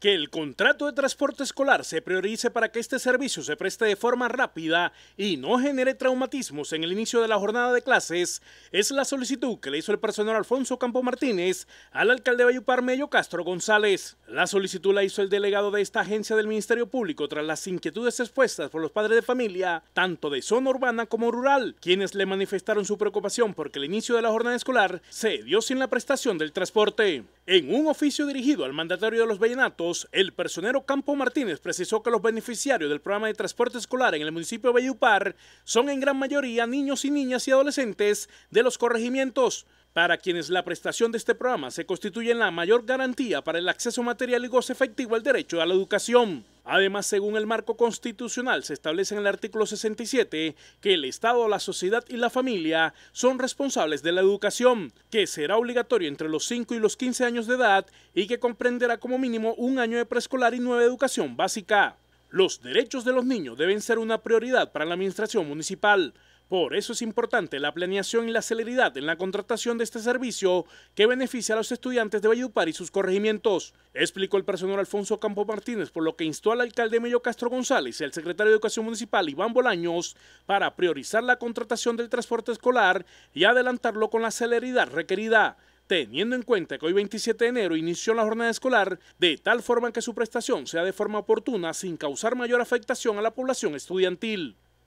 Que el contrato de transporte escolar se priorice para que este servicio se preste de forma rápida y no genere traumatismos en el inicio de la jornada de clases es la solicitud que le hizo el personal Alfonso Campo Martínez al alcalde de Bayupar Mello Castro González. La solicitud la hizo el delegado de esta agencia del Ministerio Público tras las inquietudes expuestas por los padres de familia, tanto de zona urbana como rural, quienes le manifestaron su preocupación porque el inicio de la jornada escolar se dio sin la prestación del transporte. En un oficio dirigido al mandatario de los vallenatos, el personero Campo Martínez precisó que los beneficiarios del programa de transporte escolar en el municipio de Bellupar son en gran mayoría niños y niñas y adolescentes de los corregimientos, para quienes la prestación de este programa se constituye en la mayor garantía para el acceso material y goce efectivo al derecho a la educación. Además, según el marco constitucional, se establece en el artículo 67 que el Estado, la sociedad y la familia son responsables de la educación, que será obligatorio entre los 5 y los 15 años de edad y que comprenderá como mínimo un año de preescolar y nueva educación básica. Los derechos de los niños deben ser una prioridad para la administración municipal. Por eso es importante la planeación y la celeridad en la contratación de este servicio que beneficia a los estudiantes de Valledupar y sus corregimientos, explicó el personal Alfonso Campo Martínez, por lo que instó al alcalde Mello Castro González y al secretario de Educación Municipal Iván Bolaños para priorizar la contratación del transporte escolar y adelantarlo con la celeridad requerida teniendo en cuenta que hoy 27 de enero inició la jornada escolar, de tal forma que su prestación sea de forma oportuna sin causar mayor afectación a la población estudiantil.